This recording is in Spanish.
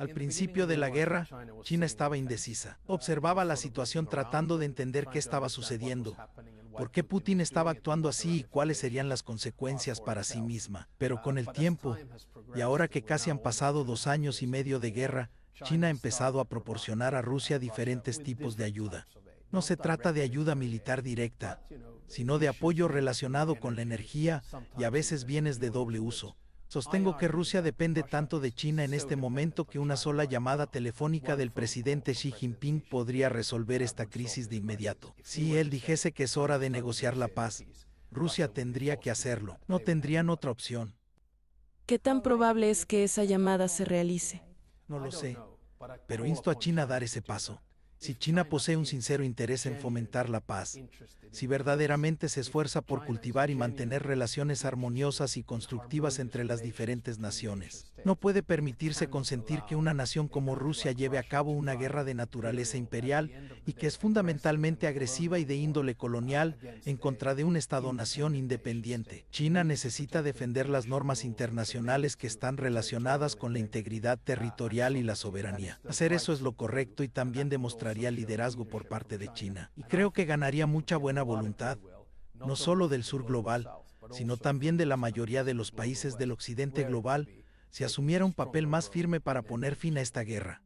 Al principio de la guerra, China estaba indecisa. Observaba la situación tratando de entender qué estaba sucediendo, por qué Putin estaba actuando así y cuáles serían las consecuencias para sí misma. Pero con el tiempo, y ahora que casi han pasado dos años y medio de guerra, China ha empezado a proporcionar a Rusia diferentes tipos de ayuda. No se trata de ayuda militar directa, sino de apoyo relacionado con la energía y a veces bienes de doble uso. Sostengo que Rusia depende tanto de China en este momento que una sola llamada telefónica del presidente Xi Jinping podría resolver esta crisis de inmediato. Si él dijese que es hora de negociar la paz, Rusia tendría que hacerlo. No tendrían otra opción. ¿Qué tan probable es que esa llamada se realice? No lo sé, pero insto a China a dar ese paso. Si China posee un sincero interés en fomentar la paz, si verdaderamente se esfuerza por cultivar y mantener relaciones armoniosas y constructivas entre las diferentes naciones, no puede permitirse consentir que una nación como Rusia lleve a cabo una guerra de naturaleza imperial y que es fundamentalmente este agresiva y de índole colonial en contra de un Estado-nación independiente. China necesita defender las normas internacionales que están relacionadas con la integridad territorial y la soberanía. Hacer eso es lo correcto y también demostraría liderazgo por parte de China. Y creo que ganaría mucha buena voluntad, no solo del sur global, sino también de la mayoría de los países del occidente global, se asumiera un papel más firme para poner fin a esta guerra.